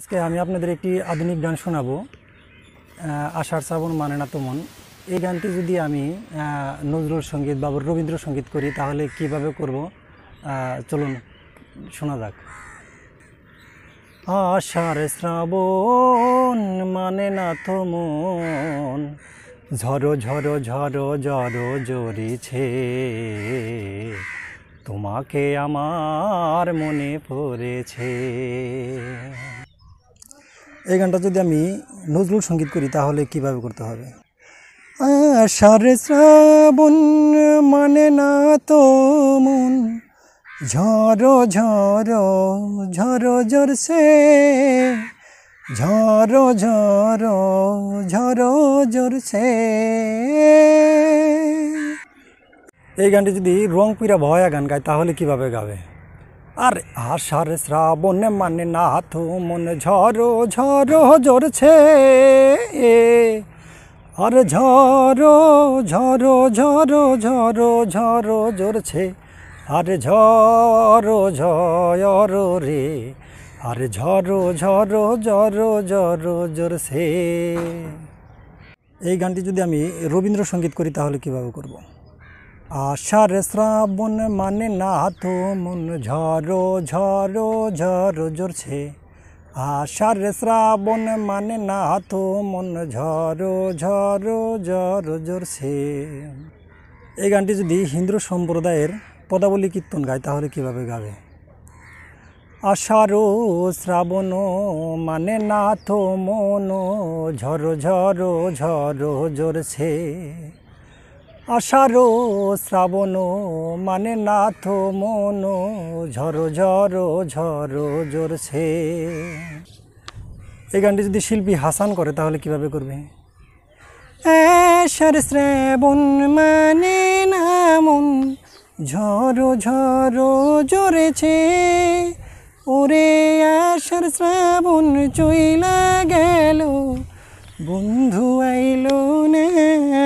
আজকে আমি আপনাদের একটি আধুনিক গান শোনাবো আষাঢ় শ্রাবণ মানে না তোমন এই গানটি যদি আমি নজরুল সঙ্গীত বা রবীন্দ্রসঙ্গীত করি তাহলে কিভাবে করব চলুন শোনা যাক আষাঢ় শ্রাবণ মানে না তোমন ঝরো ঝরো ঝরো ঝরো জড়িছে তোমাকে আমার মনে পড়েছে এই গানটা যদি আমি নজরুল সঙ্গীত করি তাহলে কিভাবে করতে হবে আষাঢ় শ্রাবণ মানে না তো মন ঝড় ঝড় ঝড় ঝরসে ঝড় ঝড় ঝড় ঝরসে এই গানটি যদি রং পিরা ভয়া গান গায় তাহলে কিভাবে গাবে আর আষাঢ় শ্রাবণ মানে না মন ঝড়ো ঝড়ো ঝরছে আর ঝড়ো ঝড়ো ঝড়ো ঝড়ো ঝড়ো ঝরছে আর ঝড়ো ঝড়ো রে আর ঝড়ো ঝড়ো ঝড়ো ঝড়ো ঝরছে এই গানটি যদি আমি রবীন্দ্রসঙ্গীত করি তাহলে কীভাবে করবো আশার শ্রাবণ মানে না তুমুন ঝড়ো ঝড়ো ঝড়ো ঝরছে আশার শ্রাবণ মানে না তুমুন ঝড়ো ঝড়ো ঝড়ো ঝরছে এই গানটি যদি হিন্দু সম্প্রদায়ের পদাবলী কীর্তন গায় তাহলে কীভাবে গাবে আষাঢ় শ্রাবণ মানে না তো মন ঝড়ো ঝড়ো ঝড়ো ঝরছে আষাঢ় শ্রাবণ মানে নাথ মন ঝর ঝর জোর জোরছে এই গানটি যদি শিল্পী হাসান করে তাহলে কিভাবে করবে আষাঢ় শ্রাবণ মানে নামন ঝর ঝর জোরেছে ওরে আষাঢ় শ্রাবণ চইলা গেল বন্ধু আইল না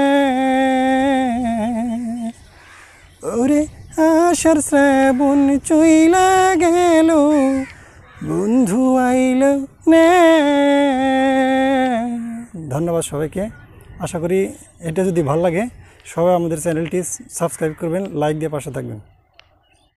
আশার শ্রাবণ চইলা গেল বন্ধু আইল নে ধন্যবাদ সবাইকে আশা করি এটা যদি ভালো লাগে সবাই আমাদের চ্যানেলটি সাবস্ক্রাইব করবেন লাইক দিয়ে পাশে থাকবেন